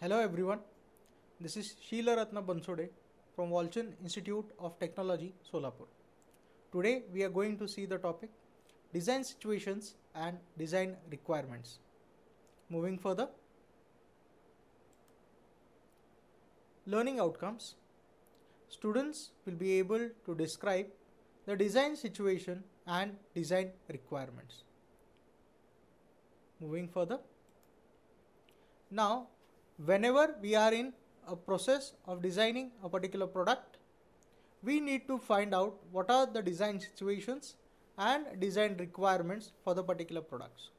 Hello everyone, this is Sheila Ratna Bansode from Walchan Institute of Technology, Solapur. Today we are going to see the topic Design Situations and Design Requirements. Moving further, Learning Outcomes Students will be able to describe the design situation and design requirements. Moving further, now whenever we are in a process of designing a particular product, we need to find out what are the design situations and design requirements for the particular products.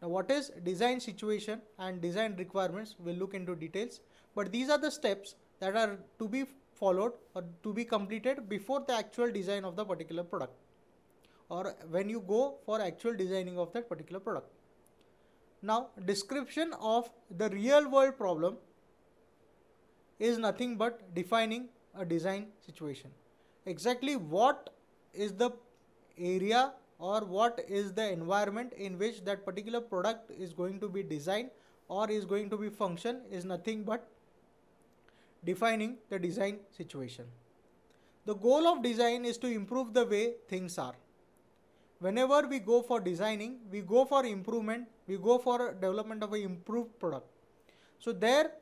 Now what is design situation and design requirements we'll look into details but these are the steps that are to be followed or to be completed before the actual design of the particular product or when you go for actual designing of that particular product. Now description of the real world problem is nothing but defining a design situation. Exactly what is the area or what is the environment in which that particular product is going to be designed or is going to be function is nothing but defining the design situation. The goal of design is to improve the way things are whenever we go for designing, we go for improvement, we go for development of an improved product. So there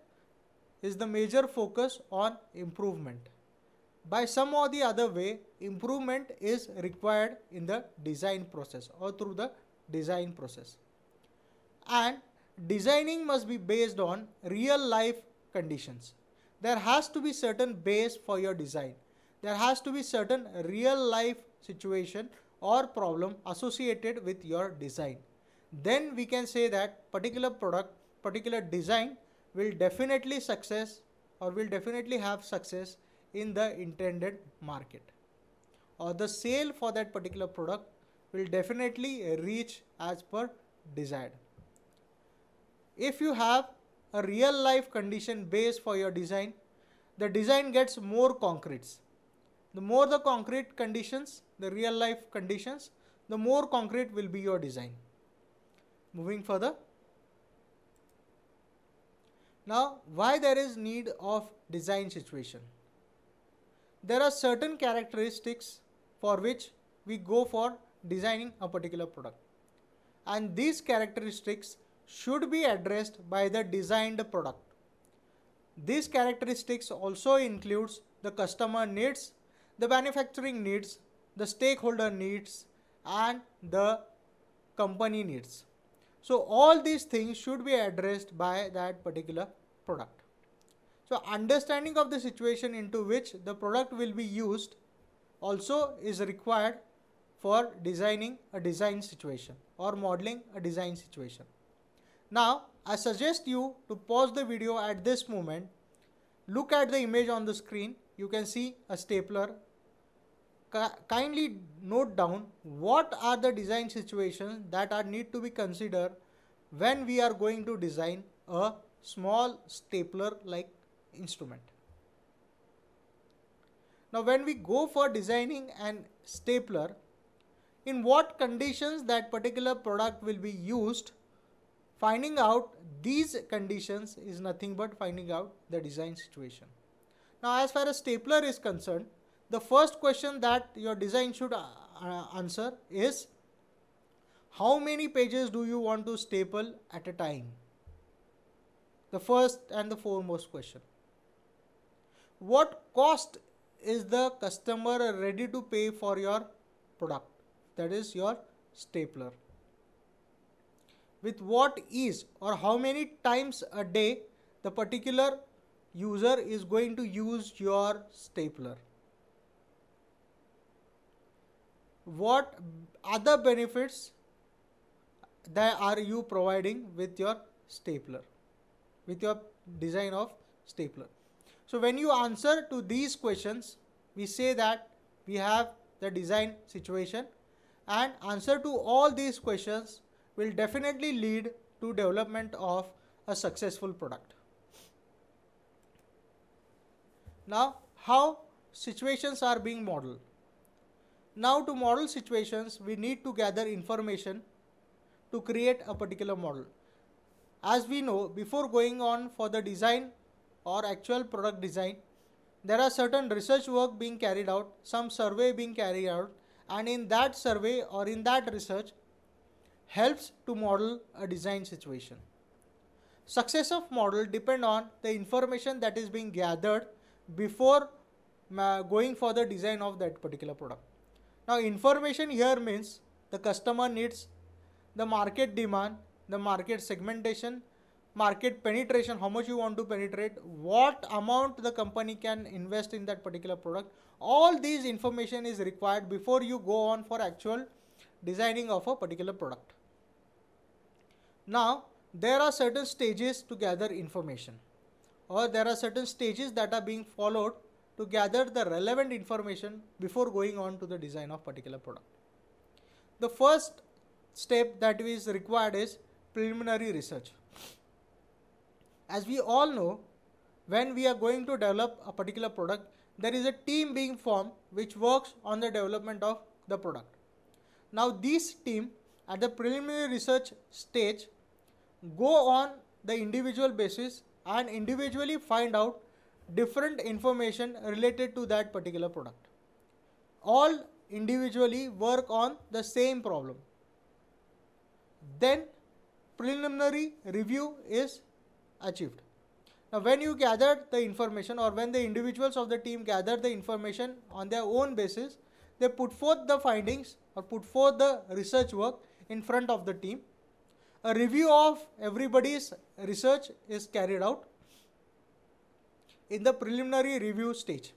is the major focus on improvement. By some or the other way, improvement is required in the design process or through the design process. And designing must be based on real life conditions. There has to be certain base for your design. There has to be certain real life situation or problem associated with your design. Then we can say that particular product, particular design will definitely success or will definitely have success in the intended market or the sale for that particular product will definitely reach as per desired. If you have a real life condition base for your design, the design gets more concretes. The more the concrete conditions, the real life conditions, the more concrete will be your design. Moving further. Now, why there is need of design situation? There are certain characteristics for which we go for designing a particular product. And these characteristics should be addressed by the designed product. These characteristics also includes the customer needs the manufacturing needs, the stakeholder needs, and the company needs. So all these things should be addressed by that particular product. So understanding of the situation into which the product will be used also is required for designing a design situation or modeling a design situation. Now I suggest you to pause the video at this moment, look at the image on the screen you can see a stapler. Kindly note down what are the design situations that are need to be considered when we are going to design a small stapler like instrument. Now when we go for designing an stapler, in what conditions that particular product will be used, finding out these conditions is nothing but finding out the design situation. Now, as far as stapler is concerned, the first question that your design should uh, uh, answer is how many pages do you want to staple at a time? The first and the foremost question. What cost is the customer ready to pay for your product? That is your stapler. With what ease or how many times a day the particular user is going to use your stapler. What other benefits that are you providing with your stapler, with your design of stapler. So when you answer to these questions, we say that we have the design situation and answer to all these questions will definitely lead to development of a successful product. Now, how situations are being modeled? Now, to model situations, we need to gather information to create a particular model. As we know, before going on for the design or actual product design, there are certain research work being carried out, some survey being carried out, and in that survey or in that research helps to model a design situation. Success of model depend on the information that is being gathered before going for the design of that particular product. Now information here means the customer needs, the market demand, the market segmentation, market penetration, how much you want to penetrate, what amount the company can invest in that particular product. All these information is required before you go on for actual designing of a particular product. Now, there are certain stages to gather information or there are certain stages that are being followed to gather the relevant information before going on to the design of particular product. The first step that is required is preliminary research. As we all know, when we are going to develop a particular product, there is a team being formed which works on the development of the product. Now this team at the preliminary research stage go on the individual basis and individually find out different information related to that particular product. All individually work on the same problem. Then preliminary review is achieved. Now when you gather the information or when the individuals of the team gather the information on their own basis, they put forth the findings or put forth the research work in front of the team a review of everybody's research is carried out in the preliminary review stage.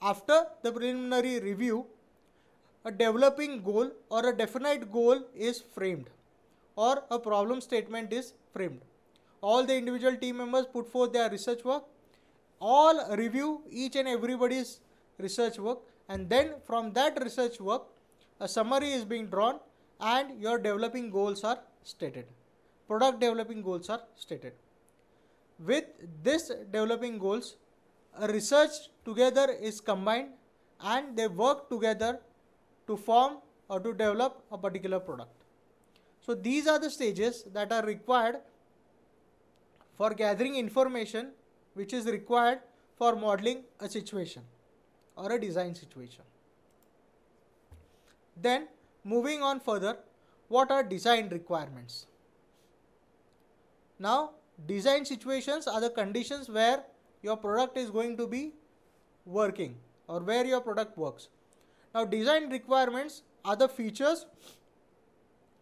After the preliminary review, a developing goal or a definite goal is framed or a problem statement is framed. All the individual team members put forth their research work, all review each and everybody's research work and then from that research work a summary is being drawn and your developing goals are stated. Product developing goals are stated. With this developing goals, research together is combined and they work together to form or to develop a particular product. So these are the stages that are required for gathering information which is required for modeling a situation or a design situation. Then moving on further, what are design requirements. Now design situations are the conditions where your product is going to be working or where your product works. Now design requirements are the features,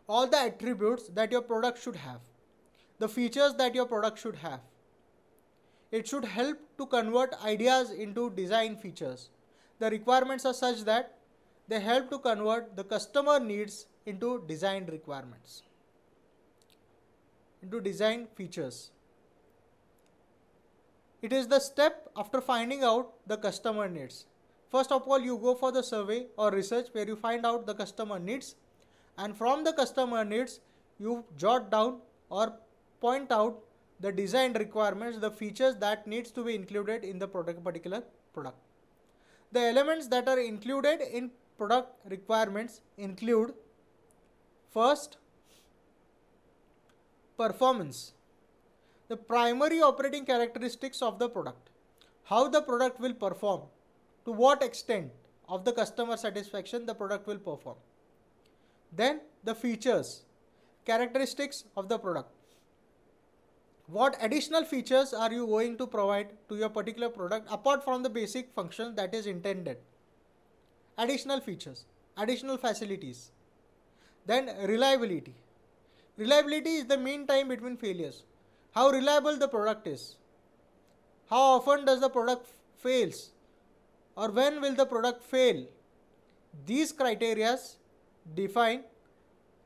all the attributes that your product should have, the features that your product should have. It should help to convert ideas into design features. The requirements are such that they help to convert the customer needs into design requirements into design features it is the step after finding out the customer needs first of all you go for the survey or research where you find out the customer needs and from the customer needs you jot down or point out the design requirements the features that needs to be included in the product particular product the elements that are included in product requirements include First, performance. The primary operating characteristics of the product. How the product will perform. To what extent of the customer satisfaction the product will perform. Then the features. Characteristics of the product. What additional features are you going to provide to your particular product apart from the basic function that is intended? Additional features, additional facilities, then reliability. Reliability is the mean time between failures. How reliable the product is. How often does the product fails or when will the product fail. These criterias define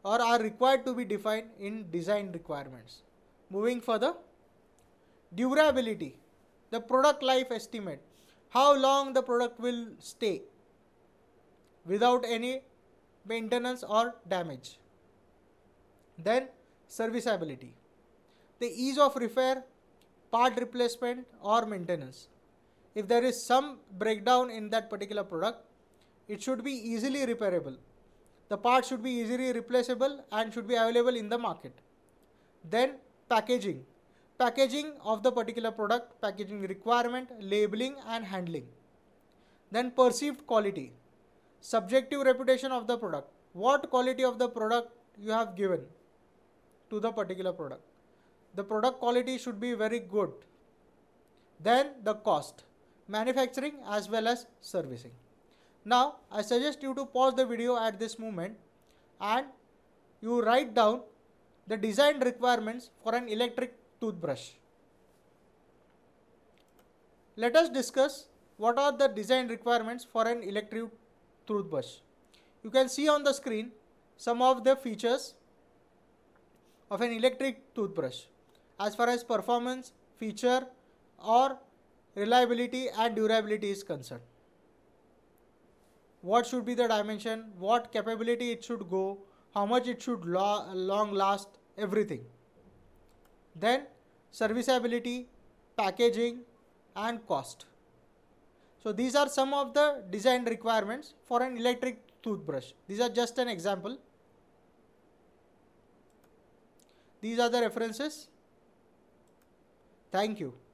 or are required to be defined in design requirements. Moving further, durability, the product life estimate, how long the product will stay without any maintenance or damage. Then serviceability, the ease of repair, part replacement or maintenance. If there is some breakdown in that particular product, it should be easily repairable. The part should be easily replaceable and should be available in the market. Then packaging, packaging of the particular product, packaging requirement, labeling and handling. Then perceived quality subjective reputation of the product what quality of the product you have given to the particular product the product quality should be very good then the cost manufacturing as well as servicing now i suggest you to pause the video at this moment and you write down the design requirements for an electric toothbrush let us discuss what are the design requirements for an electric toothbrush. You can see on the screen some of the features of an electric toothbrush as far as performance, feature or reliability and durability is concerned. What should be the dimension, what capability it should go, how much it should lo long last, everything. Then serviceability, packaging and cost. So these are some of the design requirements for an electric toothbrush. These are just an example. These are the references. Thank you.